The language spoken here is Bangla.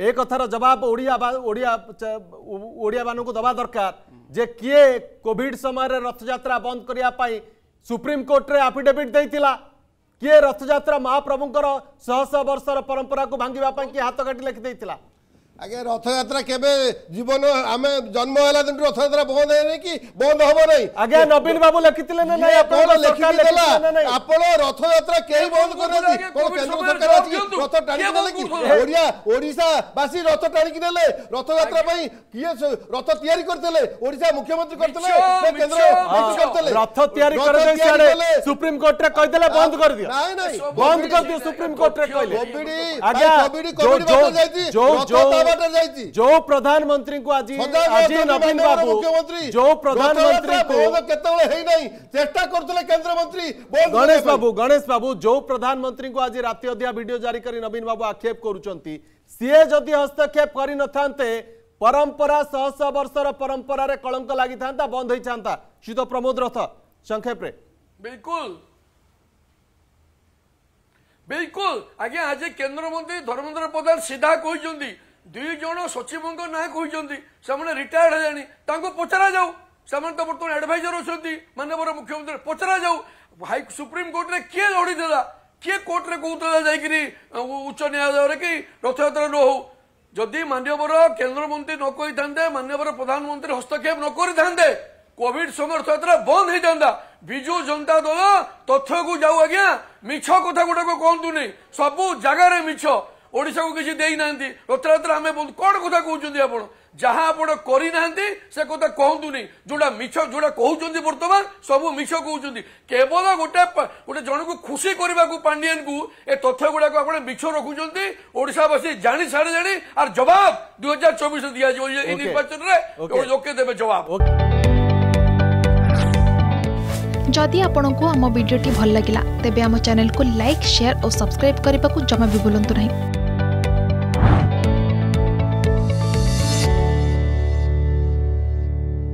ए कथार जवाब ओडिया ओडिया दवा दरकार जे किए कोविड समय रथयात्रा बंद करने सुप्रीमकोर्टे आफिडेट देता किए रथयात्रा महाप्रभुं शह शह वर्ष परंपरा को भांगे किए हाथ काटि लिखिदेला আজ্ঞা রথযাত্রা কেবে জীবন আমি জন্ম হেলা দিন রথযাত্রা বন্ধ হয়নি কি বন্ধ হব নাই আজ্ঞা নবীন বাবু লিখিলে না নাই আপন লেখি দেলা আপন রথযাত্রা কেই বন্ধ করনি কোন কেন্দ্র সরকার আছে রথ টানি দেলে কি হ্যাঁ। ওড়িয়া ওড়িশা বাসি রথ টানি কি দেলে রথযাত্রা পাই কি রথ তৈরি করতেলে ওড়িশা মুখ্যমন্ত্রী করতেলে না কেন্দ্র মন্ত্রী করতেলে রথ তৈরি করে দেই সাড়ে সুপ্রিম কোর্ট কই দেলে বন্ধ কর দিও নাই নাই বন্ধ কর দিও সুপ্রিম কোর্ট কইলে কোভিড আজ্ঞা কোভিড কোভিড বন্ধ যাইতি রথ जो प्रधानमंत्री को आज आज नवीन बाबू मुख्यमंत्री जो प्रधानमंत्री को चेष्टा करतले गणेश बाबू गणेश बाबू जो प्रधानमंत्री को आज राति अध्या जारी करी नवीन बाबू आक्षेप करूचंती हस्तक्षेप करी परंपरा शह शह वर्षर परंपरार कलंक लगी था बंद होता सी तो प्रमोद रथ संक्षेप बिल्कुल बिल्कुल आज्ञा आज केन्द्रमंत्री धर्मेन्द्र प्रधान सीधा कहते हैं ଦୁଇ ଜଣ ସଚିବଙ୍କ ନାଁ କହିଛନ୍ତି ସେମାନେ ରିଟାୟାର୍ଡ ହେଲେଣି ତାଙ୍କୁ ପଚରାଯାଉ ସେମାନେ ତ ବର୍ତ୍ତମାନ ଆଡଭାଇଜର ଅଛନ୍ତି ମାନ୍ୟବର ମୁଖ୍ୟମନ୍ତ୍ରୀ ପଚରାଯାଉ ହାଇ ସୁପ୍ରିମକୋର୍ଟରେ କିଏ ଲଢ଼ିଥିଲା କିଏ କୋର୍ଟରେ କହୁଥିଲା ଯାଇକିରି ଉଚ୍ଚ ନ୍ୟାୟାଳୟରେ କି ରଥଯାତ୍ରା ନ ହଉ ଯଦି ମାନ୍ୟବର କେନ୍ଦ୍ରମନ୍ତ୍ରୀ ନ କହିଥାନ୍ତେ ମାନ୍ୟବର ପ୍ରଧାନମନ୍ତ୍ରୀ ହସ୍ତକ୍ଷେପ ନ କରିଥାନ୍ତେ কোভিড সময় রথযাত্রা বন্ধ হয়ে যা বিজু জনতা দল তথ্যকু যাও আজ্ঞা মিছ কথা গুড়াক কুহতু সবু জায়গায় ଓଡ଼ିଶାକୁ କିଛି ଦେଇନାହାନ୍ତି ରଥଯାତ୍ରା ଆମେ ବହୁତ କ'ଣ କଥା କହୁଛନ୍ତି ଆପଣ ଯାହା ଆପଣ କରିନାହାନ୍ତି ସେ କଥା କହନ୍ତୁନି ଯେଉଁଟା ମିଛ ଯେଉଁଟା କହୁଛନ୍ତି ବର୍ତ୍ତମାନ ସବୁ ମିଛ କହୁଛନ୍ତି କେବଳ ଗୋଟେ ଗୋଟେ ଜଣକୁ ଖୁସି କରିବାକୁ ପାଣ୍ଡିଆନକୁ ଏ ତଥ୍ୟ ଗୁଡ଼ାକୁ ଆପଣ ମିଛ ରଖୁଛନ୍ତି ଓଡ଼ିଶାବାସୀ ଜାଣି ସାରିଲେଣି ଆର ଜବାବ ଦୁଇ ହଜାର ଚବିଶରେ ଦିଆଯିବ ଏଇ ନିର୍ବାଚନରେ ଲୋକେ ଦେବେ ଜବାବ ଯଦି ଆପଣଙ୍କୁ ଆମ ଭିଡ଼ିଓଟି ଭଲ ଲାଗିଲା ତେବେ ଆମ ଚ୍ୟାନେଲକୁ ଲାଇକ୍ ସେୟାର ଓ ସବସ୍କ୍ରାଇବ୍ କରିବାକୁ ଜମା ବି ଭୁଲନ୍ତୁ ନାହିଁ